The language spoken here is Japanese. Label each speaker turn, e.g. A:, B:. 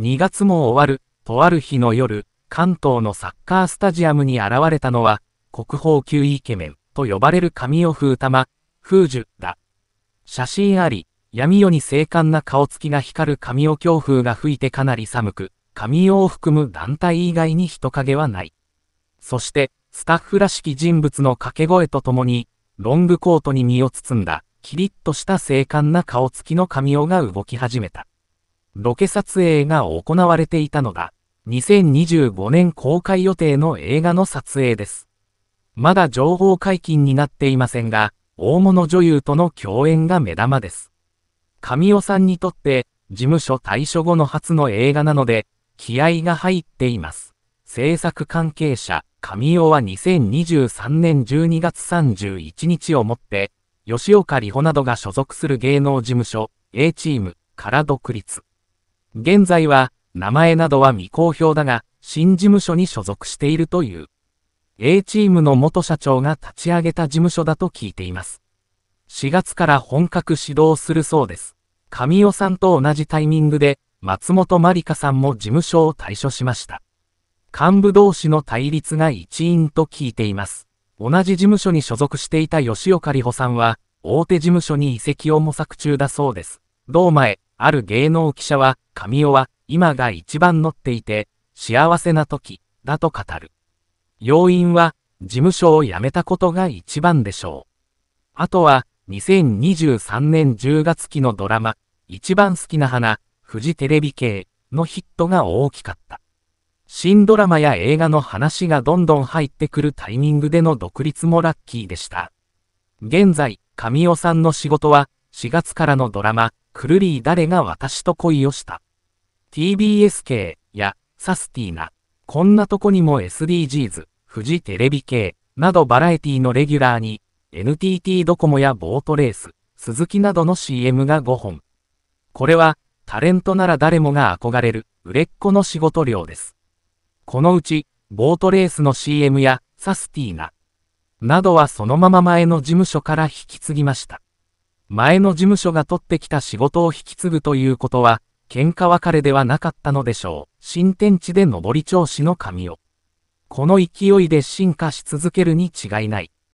A: 2月も終わる、とある日の夜、関東のサッカースタジアムに現れたのは、国宝級イケメンと呼ばれる神尾風玉、風樹だ。写真あり、闇夜に精悍な顔つきが光る神尾強風が吹いてかなり寒く、神尾を含む団体以外に人影はない。そして、スタッフらしき人物の掛け声とともに、ロングコートに身を包んだ、キリッとした精悍な顔つきの神尾が動き始めた。ロケ撮影が行われていたのが、2025年公開予定の映画の撮影です。まだ情報解禁になっていませんが、大物女優との共演が目玉です。神尾さんにとって、事務所退所後の初の映画なので、気合が入っています。制作関係者、神尾は2023年12月31日をもって、吉岡里帆などが所属する芸能事務所、A チームから独立。現在は、名前などは未公表だが、新事務所に所属しているという。A チームの元社長が立ち上げた事務所だと聞いています。4月から本格始動するそうです。神尾さんと同じタイミングで、松本まりかさんも事務所を退所しました。幹部同士の対立が一因と聞いています。同じ事務所に所属していた吉岡里帆さんは、大手事務所に移籍を模索中だそうです。どう前。ある芸能記者は、神尾は今が一番乗っていて、幸せな時、だと語る。要因は、事務所を辞めたことが一番でしょう。あとは、2023年10月期のドラマ、一番好きな花、フジテレビ系のヒットが大きかった。新ドラマや映画の話がどんどん入ってくるタイミングでの独立もラッキーでした。現在、神尾さんの仕事は、4月からのドラマ、くるりー誰が私と恋をした。TBS 系やサスティーナ、こんなとこにも SDGs、富士テレビ系などバラエティのレギュラーに、NTT ドコモやボートレース、鈴木などの CM が5本。これは、タレントなら誰もが憧れる、売れっ子の仕事量です。このうち、ボートレースの CM やサスティーナ、などはそのまま前の事務所から引き継ぎました。前の事務所が取ってきた仕事を引き継ぐということは、喧嘩別れではなかったのでしょう。新天地で上り調子の髪を。この勢いで進化し続けるに違いない。